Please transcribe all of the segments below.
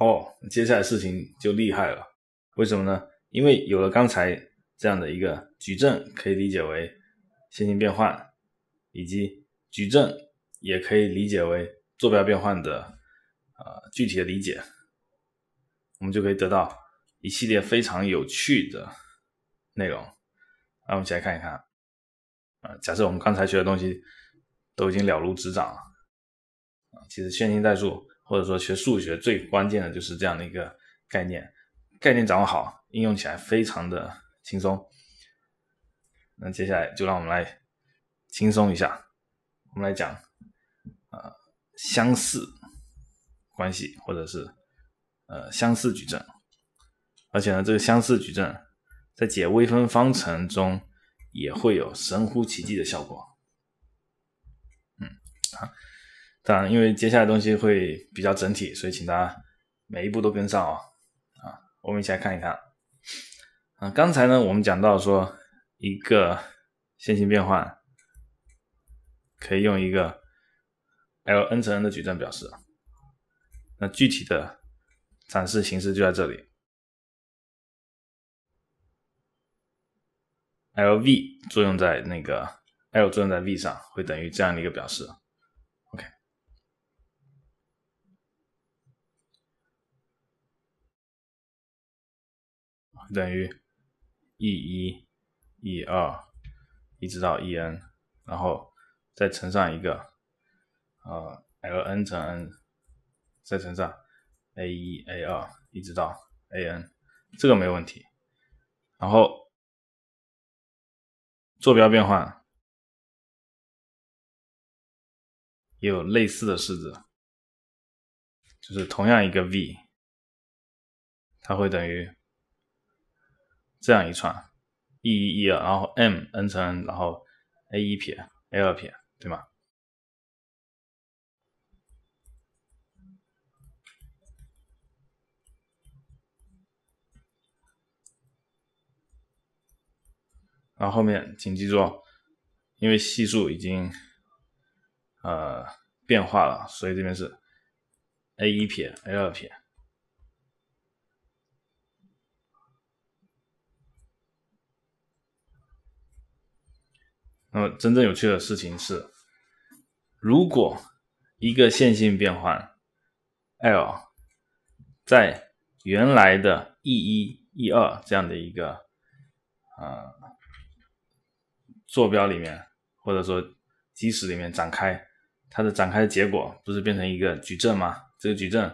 哦，接下来事情就厉害了。为什么呢？因为有了刚才这样的一个矩阵，可以理解为线性变换，以及矩阵也可以理解为坐标变换的啊具体的理解，我们就可以得到一系列非常有趣的内容。那我们一起来看一看啊！假设我们刚才学的东西都已经了如指掌了啊！其实线性代数或者说学数学最关键的就是这样的一个概念，概念掌握好，应用起来非常的轻松。那接下来就让我们来轻松一下，我们来讲啊相似关系，或者是呃相似矩阵。而且呢，这个相似矩阵在解微分方程中。也会有神乎其技的效果，嗯啊，当然，因为接下来东西会比较整体，所以请大家每一步都跟上哦。啊，我们一起来看一看啊。刚才呢，我们讲到说，一个线性变换可以用一个 L n 乘 n 的矩阵表示，那具体的展示形式就在这里。L v 作用在那个 L 作用在 v 上，会等于这样的一个表示，OK，等于 e 一 e 二一直到 e n，然后再乘上一个呃 L n 乘 n，再乘上 a 一 a 二一直到 a n，这个没有问题，然后。坐标变换也有类似的式子，就是同样一个 v，它会等于这样一串 e 一 e 二，然后 m n 乘，然后 a 一撇 a 二撇，对吗？然后后面，请记住，因为系数已经呃变化了，所以这边是 A 一撇 a 二撇。那么真正有趣的事情是，如果一个线性变换 L 在原来的 E 一 E 二这样的一个啊。坐标里面，或者说基石里面展开，它的展开的结果不是变成一个矩阵吗？这个矩阵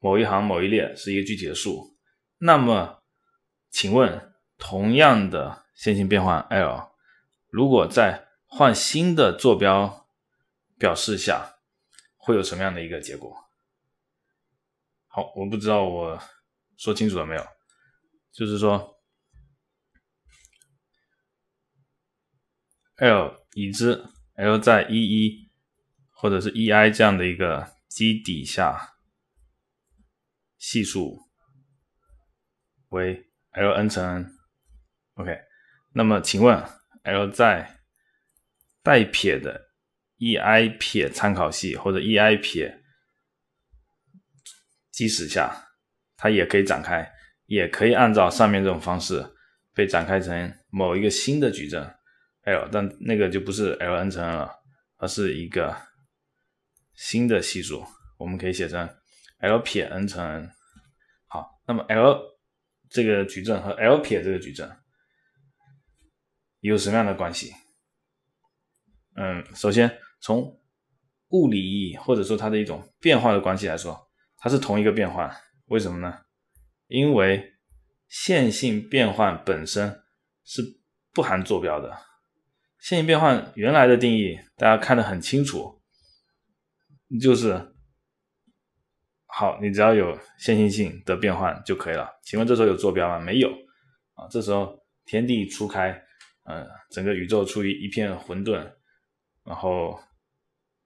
某一行某一列是一个具体的数。那么，请问同样的线性变换 L，如果在换新的坐标表示下，会有什么样的一个结果？好，我不知道我说清楚了没有，就是说。l 已知 l 在 e 一或者是 e_i 这样的一个基底下，系数为 l_n 乘。OK，那么请问 l 在带撇的 e_i 撇参考系或者 e_i 撇基石下，它也可以展开，也可以按照上面这种方式被展开成某一个新的矩阵。l，但那个就不是 l n 乘 n 了，而是一个新的系数，我们可以写成 l 撇 n 乘 n。好，那么 l 这个矩阵和 l 撇这个矩阵有什么样的关系？嗯，首先从物理意义或者说它的一种变化的关系来说，它是同一个变换。为什么呢？因为线性变换本身是不含坐标的。线性变换原来的定义大家看得很清楚，就是好，你只要有线性性的变换就可以了。请问这时候有坐标吗？没有啊，这时候天地初开，嗯，整个宇宙处于一片混沌，然后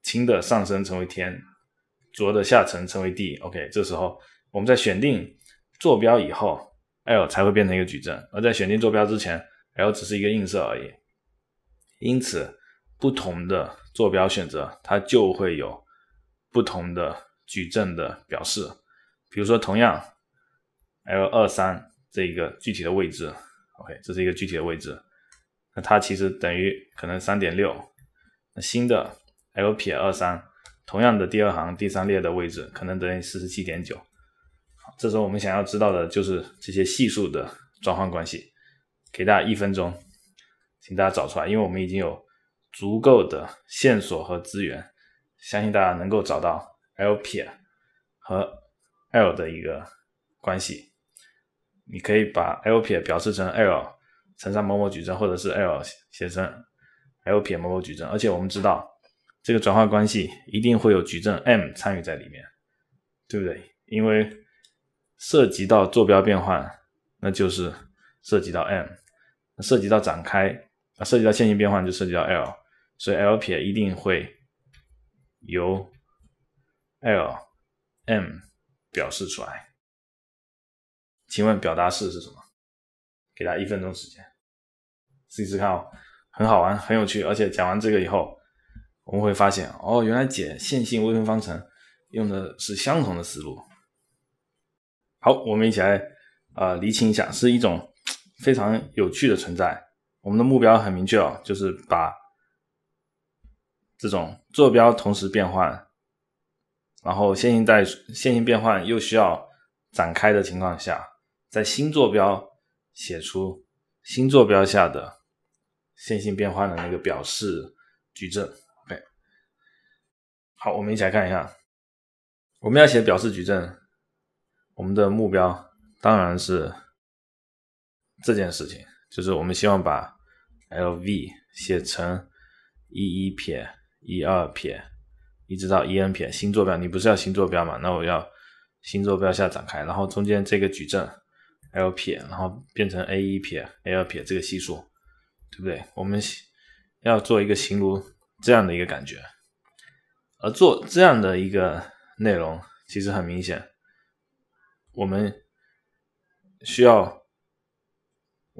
氢的上升成为天，浊的下沉成为地。OK，这时候我们在选定坐标以后，L 才会变成一个矩阵，而在选定坐标之前，L 只是一个映射而已。因此，不同的坐标选择，它就会有不同的矩阵的表示。比如说，同样 L 二三这一个具体的位置，OK，这是一个具体的位置，那它其实等于可能三点六。那新的 L 撇二三，同样的第二行第三列的位置，可能等于四十七点九。好，这时候我们想要知道的就是这些系数的转换关系。给大家一分钟。请大家找出来，因为我们已经有足够的线索和资源，相信大家能够找到 L 撇和 L 的一个关系。你可以把 L 撇表示成 L 乘上某某矩阵，或者是 L 写成 L 撇某某矩阵。而且我们知道这个转化关系一定会有矩阵 M 参与在里面，对不对？因为涉及到坐标变换，那就是涉及到 M，涉及到展开。涉及到线性变换，就涉及到 L，所以 L 撇一定会由 L M 表示出来。请问表达式是什么？给大家一分钟时间，试一试看哦，很好玩，很有趣。而且讲完这个以后，我们会发现哦，原来解线性微分方程用的是相同的思路。好，我们一起来呃厘清一下，是一种非常有趣的存在。我们的目标很明确哦，就是把这种坐标同时变换，然后线性代线性变换又需要展开的情况下，在新坐标写出新坐标下的线性变换的那个表示矩阵。OK，好，我们一起来看一下，我们要写表示矩阵，我们的目标当然是这件事情。就是我们希望把 L V 写成一一撇、一二撇，一直到一 n' 撇。新坐标，你不是要新坐标嘛？那我要新坐标下展开，然后中间这个矩阵 L'，撇，然后变成 a 一撇、l' 撇这个系数，对不对？我们要做一个形如这样的一个感觉，而做这样的一个内容，其实很明显，我们需要。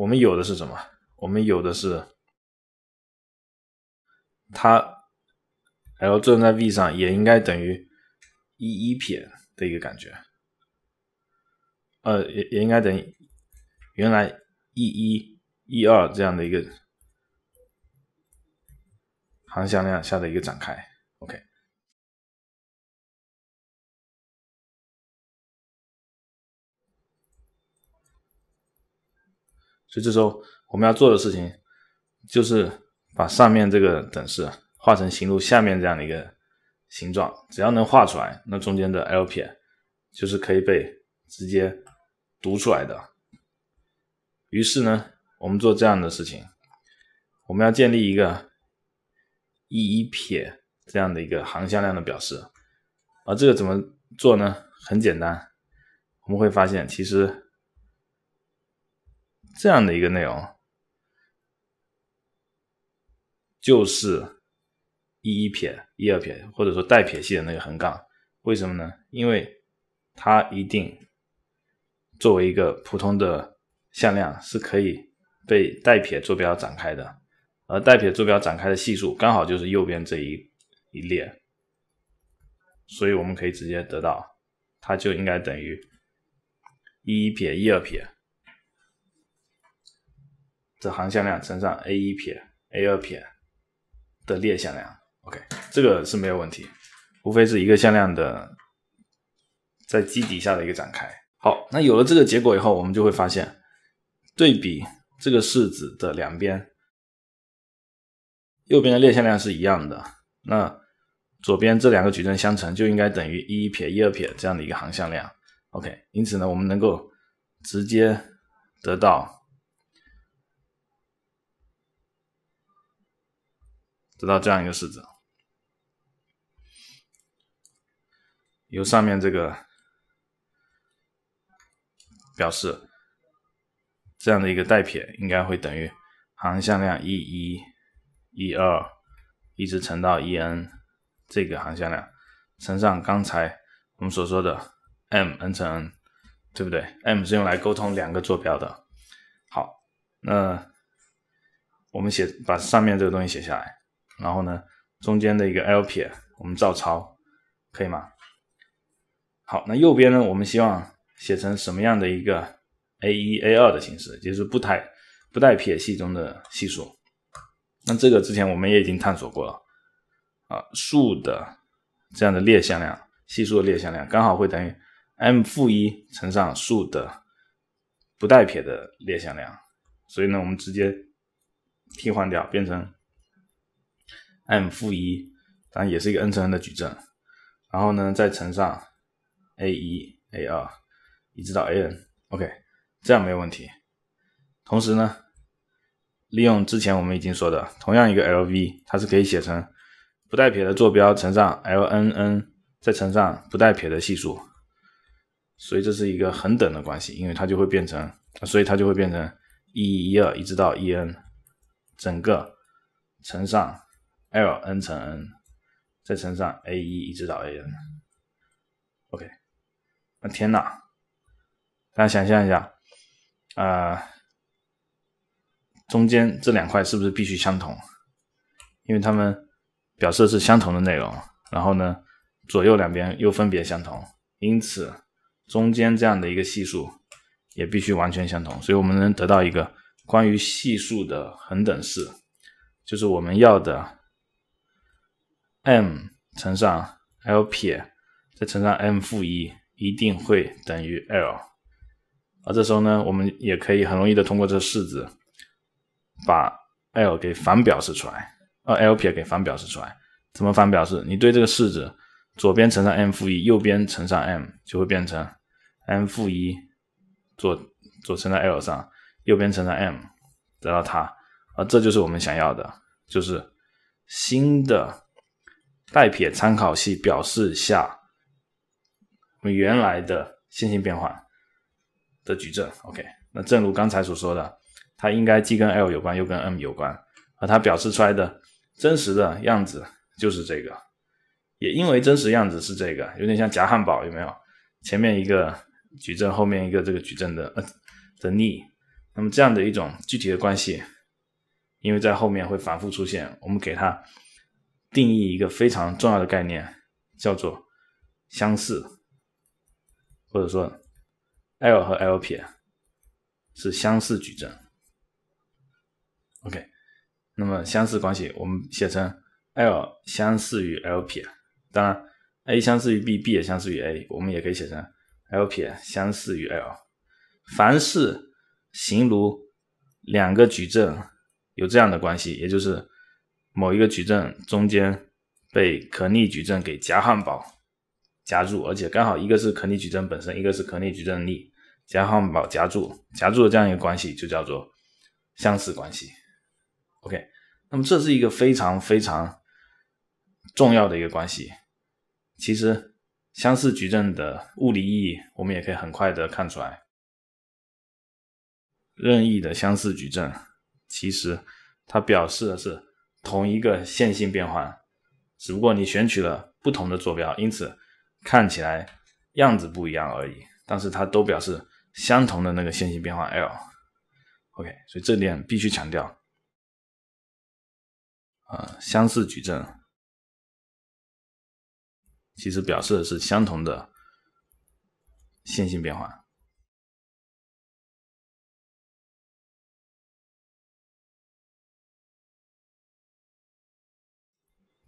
我们有的是什么？我们有的是它 L 作用在 V 上也应该等于一一撇的一个感觉，呃，也也应该等于原来一一一二这样的一个含向量下的一个展开。所以这时候我们要做的事情，就是把上面这个等式画成形如下面这样的一个形状，只要能画出来，那中间的 L 撇就是可以被直接读出来的。于是呢，我们做这样的事情，我们要建立一个 E 一撇这样的一个行向量的表示，而这个怎么做呢？很简单，我们会发现其实。这样的一个内容，就是一一撇、一二撇，或者说带撇系的那个横杠，为什么呢？因为它一定作为一个普通的向量，是可以被带撇坐标展开的，而带撇坐标展开的系数刚好就是右边这一一列，所以我们可以直接得到，它就应该等于一一撇、一二撇。的行向量乘上 a 一撇 a 二撇的列向量，OK，这个是没有问题，无非是一个向量的在基底下的一个展开。好，那有了这个结果以后，我们就会发现，对比这个式子的两边，右边的列向量是一样的，那左边这两个矩阵相乘就应该等于一一撇一二撇这样的一个行向量，OK，因此呢，我们能够直接得到。得到这样一个式子，由上面这个表示，这样的一个带撇应该会等于行向量一、一、一二，一直乘到 e n 这个行向量乘上刚才我们所说的 m n 乘 n，对不对？m 是用来沟通两个坐标的。好，那我们写把上面这个东西写下来。然后呢，中间的一个 l 撇，我们照抄，可以吗？好，那右边呢，我们希望写成什么样的一个 a 一 a 二的形式，就是不带不带撇系中的系数。那这个之前我们也已经探索过了，啊，数的这样的列向量，系数的列向量，刚好会等于 m 负一乘上数的不带撇的列向量。所以呢，我们直接替换掉，变成。M 负一当然也是一个 n 乘 n 的矩阵，然后呢再乘上 A 一 A 二一直到 An，OK，这样没有问题。同时呢，利用之前我们已经说的，同样一个 Lv 它是可以写成不带撇的坐标乘上 Ln n 再乘上不带撇的系数，所以这是一个恒等的关系，因为它就会变成，所以它就会变成一、一、二一直到 e n，整个乘上。l n 乘 n，再乘上 a 一一直到 an。OK，那天呐！大家想象一下，呃，中间这两块是不是必须相同？因为它们表示是相同的内容。然后呢，左右两边又分别相同，因此中间这样的一个系数也必须完全相同。所以，我们能得到一个关于系数的恒等式，就是我们要的。m 乘上 l 撇，再乘上 m 负一，一定会等于 l。而这时候呢，我们也可以很容易的通过这个式子，把 l 给反表示出来，啊 l 撇给反表示出来。怎么反表示？你对这个式子左边乘上 m 负一，右边乘上 m，就会变成 m 负一左左乘在 l 上，右边乘上 m 得到它。而这就是我们想要的，就是新的。带撇参考系表示下我们原来的线性变换的矩阵，OK。那正如刚才所说的，它应该既跟 L 有关，又跟 M 有关，而它表示出来的真实的样子就是这个。也因为真实样子是这个，有点像夹汉堡，有没有？前面一个矩阵，后面一个这个矩阵的的逆。那么这样的一种具体的关系，因为在后面会反复出现，我们给它。定义一个非常重要的概念，叫做相似，或者说 L 和 L 撇是相似矩阵。OK，那么相似关系我们写成 L 相似于 L 撇。当然，A 相似于 B，B 也相似于 A，我们也可以写成 L 撇相似于 L。凡是形如两个矩阵有这样的关系，也就是。某一个矩阵中间被可逆矩阵给夹汉堡夹住，而且刚好一个是可逆矩阵本身，一个是可逆矩阵力夹汉堡夹住夹住的这样一个关系就叫做相似关系。OK，那么这是一个非常非常重要的一个关系。其实相似矩阵的物理意义我们也可以很快的看出来。任意的相似矩阵其实它表示的是。同一个线性变换，只不过你选取了不同的坐标，因此看起来样子不一样而已，但是它都表示相同的那个线性变换 L。OK，所以这点必须强调，呃，相似矩阵其实表示的是相同的线性变换。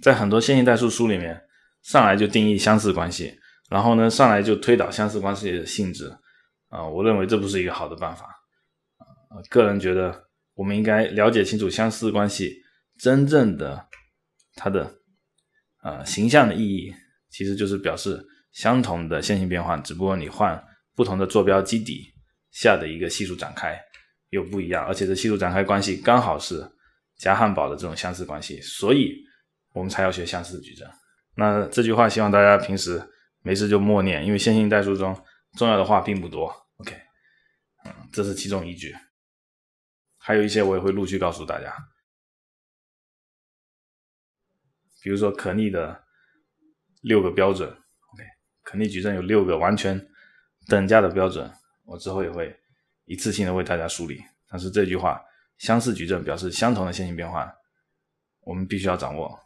在很多线性代数书里面，上来就定义相似关系，然后呢，上来就推导相似关系的性质，啊，我认为这不是一个好的办法，个人觉得，我们应该了解清楚相似关系真正的它的，呃，形象的意义，其实就是表示相同的线性变换，只不过你换不同的坐标基底下的一个系数展开又不一样，而且这系数展开关系刚好是加汉堡的这种相似关系，所以。我们才要学相似矩阵。那这句话希望大家平时没事就默念，因为线性代数中重要的话并不多。OK，嗯，这是其中一句。还有一些我也会陆续告诉大家，比如说可逆的六个标准。OK，可逆矩阵有六个完全等价的标准，我之后也会一次性的为大家梳理。但是这句话，相似矩阵表示相同的线性变换，我们必须要掌握。